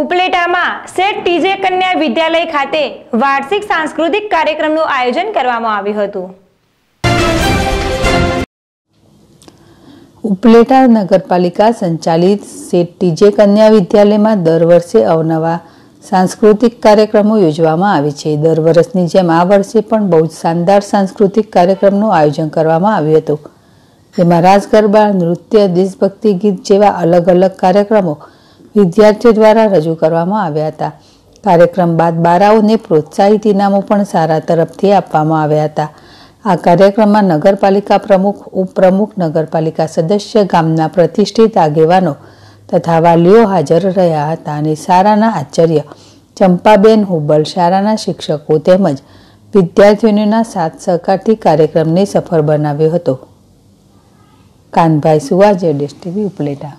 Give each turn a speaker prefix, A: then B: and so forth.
A: ઉપલેટામાં શેઠ ટીજે કન્યા વિદ્યાલય ખાતે વાર્ષિક સાંસ્કૃતિક કાર્યક્રમનું આયોજન કરવામાં આવ્યું હતું
B: ઉપલેટા નગરપાલિકા સંચાલિત શેઠ ટીજે કન્યા વિદ્યાલયમાં દર વર્ષે અવનવા સાંસ્કૃતિક કાર્યક્રમો યોજવામાં આવે છે દર વર્ષની જેમ આ વર્ષે પણ બહુ જ શાનદાર સાંસ્કૃતિક કાર્યક્રમનું આયોજન કરવામાં આવ્યું હતું જેમાં રાસ ગરબા નૃત્ય દેશભક્તિ ગીત જેવા અલગ અલગ કાર્યક્રમો વિદ્યાર્થીઓ દ્વારા રજૂ કરવામાં આવ્યા હતા કાર્યક્રમ બાદ બારાઓને પ્રોત્સાહિત ઇનામો પણ સારા તરફથી આપવામાં આવ્યા હતા આ કાર્યક્રમમાં નગરપાલિકા પ્રમુખ ઉપપ્રમુખ નગરપાલિકા સદસ્ય ગામના પ્રતિષ્ઠિત આગેવાનો તથા વાલીઓ હાજર રહ્યા હતા અને સારાના આચાર્ય ચંપાબેન હુબલ શાળાના શિક્ષકો તેમજ વિદ્યાર્થીઓના સાથ સહકારથી કાર્યક્રમને સફળ બનાવ્યો હતો કાનભાઈ સુવાજે ડીશ ટીવી ઉપલેટા